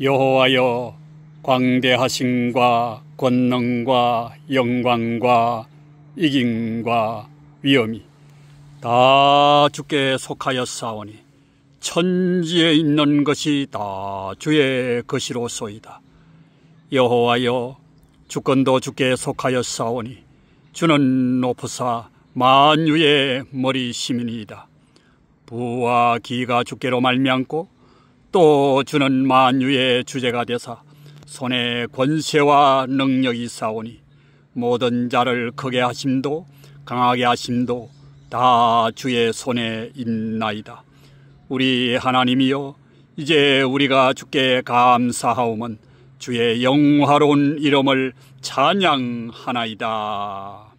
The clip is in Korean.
여호와여 광대하심과 권능과 영광과 이긴과 위엄이 다 주께 속하였사오니 천지에 있는 것이 다 주의 것이로소이다. 여호와여 주권도 주께 속하였사오니 주는 높으사 만유의 머리시민이다. 부와 기가 주께로 말미암고 또 주는 만유의 주제가 되사 손에 권세와 능력이 싸오니 모든 자를 크게 하심도 강하게 하심도 다 주의 손에 있나이다. 우리 하나님이여 이제 우리가 주께 감사하오면 주의 영화로운 이름을 찬양하나이다.